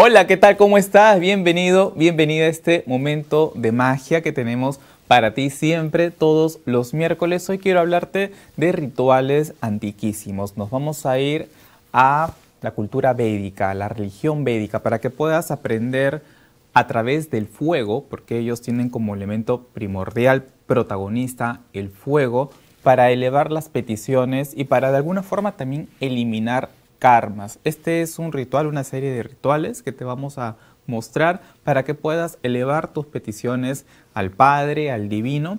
Hola, ¿qué tal? ¿Cómo estás? Bienvenido, bienvenida a este momento de magia que tenemos para ti siempre, todos los miércoles. Hoy quiero hablarte de rituales antiquísimos. Nos vamos a ir a la cultura védica, a la religión védica, para que puedas aprender a través del fuego, porque ellos tienen como elemento primordial, protagonista, el fuego, para elevar las peticiones y para de alguna forma también eliminar karmas. Este es un ritual, una serie de rituales que te vamos a mostrar para que puedas elevar tus peticiones al Padre, al Divino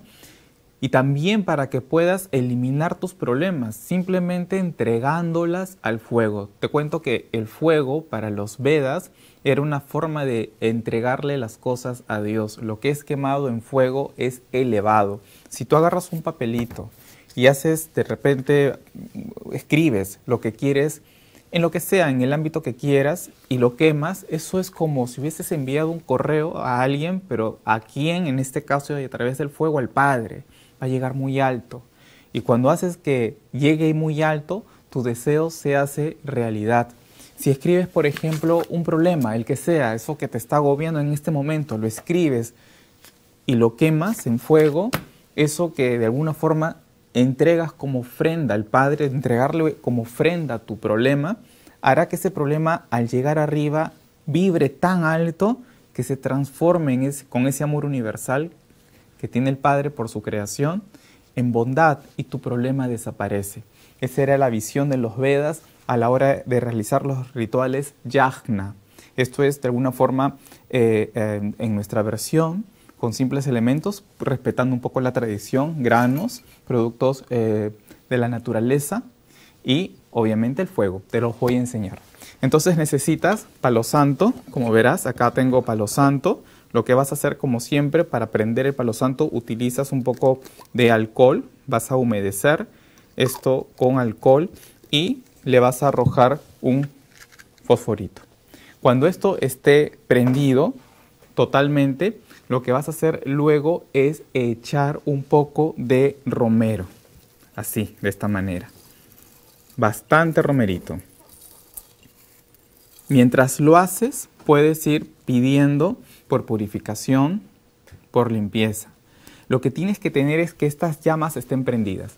y también para que puedas eliminar tus problemas simplemente entregándolas al fuego. Te cuento que el fuego para los Vedas era una forma de entregarle las cosas a Dios. Lo que es quemado en fuego es elevado. Si tú agarras un papelito y haces de repente, escribes lo que quieres en lo que sea, en el ámbito que quieras y lo quemas, eso es como si hubieses enviado un correo a alguien, pero a quién, en este caso a través del fuego, al Padre, va a llegar muy alto. Y cuando haces que llegue muy alto, tu deseo se hace realidad. Si escribes, por ejemplo, un problema, el que sea, eso que te está agobiando en este momento, lo escribes y lo quemas en fuego, eso que de alguna forma entregas como ofrenda al Padre, entregarle como ofrenda tu problema, hará que ese problema al llegar arriba vibre tan alto que se transforme con ese amor universal que tiene el Padre por su creación en bondad y tu problema desaparece. Esa era la visión de los Vedas a la hora de realizar los rituales yajna. Esto es de alguna forma eh, eh, en nuestra versión con simples elementos, respetando un poco la tradición, granos, productos eh, de la naturaleza y obviamente el fuego. Te los voy a enseñar. Entonces necesitas palo santo, como verás, acá tengo palo santo. Lo que vas a hacer como siempre para prender el palo santo utilizas un poco de alcohol, vas a humedecer esto con alcohol y le vas a arrojar un fosforito. Cuando esto esté prendido totalmente, lo que vas a hacer luego es echar un poco de romero. Así, de esta manera. Bastante romerito. Mientras lo haces, puedes ir pidiendo por purificación, por limpieza. Lo que tienes que tener es que estas llamas estén prendidas.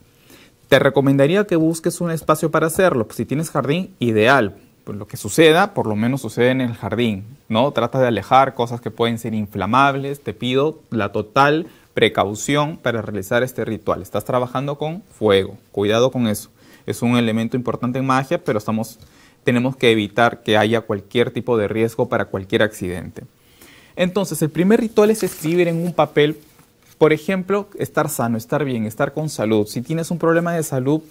Te recomendaría que busques un espacio para hacerlo. Pues, si tienes jardín, ideal pues lo que suceda, por lo menos sucede en el jardín, ¿no? Trata de alejar cosas que pueden ser inflamables, te pido la total precaución para realizar este ritual. Estás trabajando con fuego, cuidado con eso. Es un elemento importante en magia, pero estamos, tenemos que evitar que haya cualquier tipo de riesgo para cualquier accidente. Entonces, el primer ritual es escribir en un papel por ejemplo, estar sano, estar bien, estar con salud. Si tienes un problema de salud,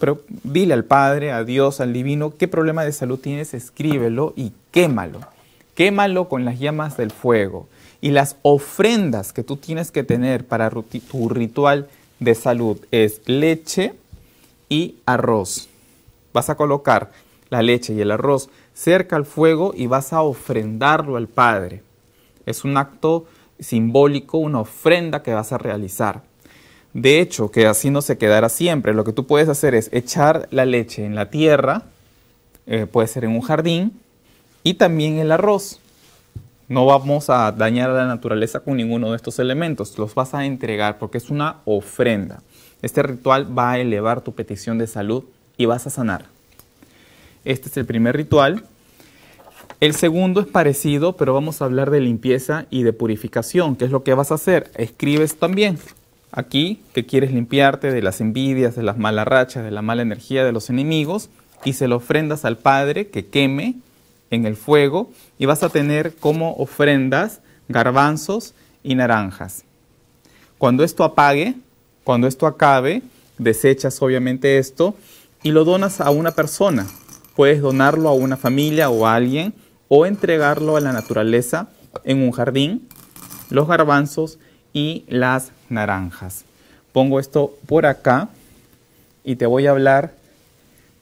dile al Padre, a Dios, al Divino, qué problema de salud tienes, escríbelo y quémalo. Quémalo con las llamas del fuego. Y las ofrendas que tú tienes que tener para tu ritual de salud es leche y arroz. Vas a colocar la leche y el arroz cerca al fuego y vas a ofrendarlo al Padre. Es un acto simbólico, una ofrenda que vas a realizar. De hecho, que así no se quedará siempre. Lo que tú puedes hacer es echar la leche en la tierra, eh, puede ser en un jardín, y también el arroz. No vamos a dañar a la naturaleza con ninguno de estos elementos, los vas a entregar porque es una ofrenda. Este ritual va a elevar tu petición de salud y vas a sanar. Este es el primer ritual. El segundo es parecido, pero vamos a hablar de limpieza y de purificación. ¿Qué es lo que vas a hacer? Escribes también aquí que quieres limpiarte de las envidias, de las malas rachas, de la mala energía de los enemigos y se lo ofrendas al Padre que queme en el fuego y vas a tener como ofrendas garbanzos y naranjas. Cuando esto apague, cuando esto acabe, desechas obviamente esto y lo donas a una persona. Puedes donarlo a una familia o a alguien o entregarlo a la naturaleza en un jardín, los garbanzos y las naranjas. Pongo esto por acá y te voy a hablar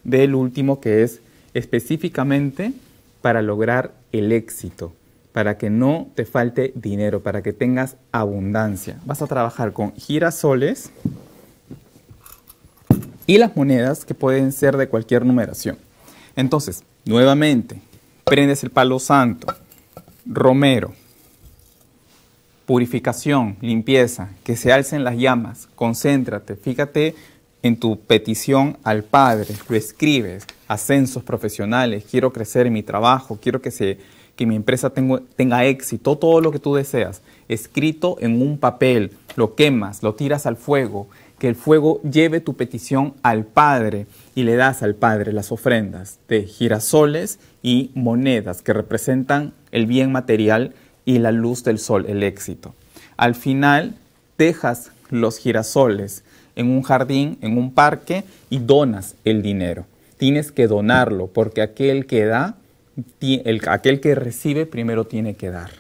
del último que es específicamente para lograr el éxito, para que no te falte dinero, para que tengas abundancia. Vas a trabajar con girasoles y las monedas que pueden ser de cualquier numeración. Entonces, nuevamente, Prendes el palo santo, romero, purificación, limpieza, que se alcen las llamas, concéntrate, fíjate en tu petición al Padre, lo escribes, ascensos profesionales, quiero crecer en mi trabajo, quiero que, que mi empresa tenga éxito, todo lo que tú deseas, escrito en un papel, lo quemas, lo tiras al fuego, que el fuego lleve tu petición al Padre y le das al Padre las ofrendas de girasoles y monedas que representan el bien material y la luz del sol, el éxito. Al final, tejas los girasoles en un jardín, en un parque y donas el dinero. Tienes que donarlo porque aquel que da, aquel que recibe primero tiene que dar.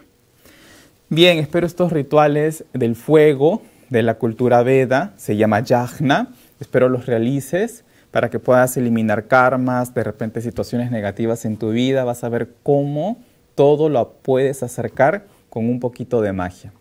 Bien, espero estos rituales del fuego de la cultura Veda, se llama Yajna. Espero los realices para que puedas eliminar karmas, de repente situaciones negativas en tu vida. Vas a ver cómo todo lo puedes acercar con un poquito de magia.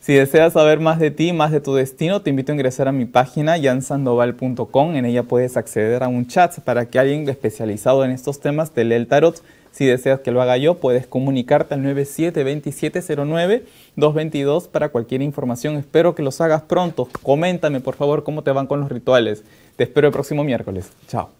Si deseas saber más de ti, más de tu destino, te invito a ingresar a mi página jansandoval.com. En ella puedes acceder a un chat para que alguien especializado en estos temas te lea el tarot si deseas que lo haga yo, puedes comunicarte al 972709-222 para cualquier información. Espero que los hagas pronto. Coméntame, por favor, cómo te van con los rituales. Te espero el próximo miércoles. Chao.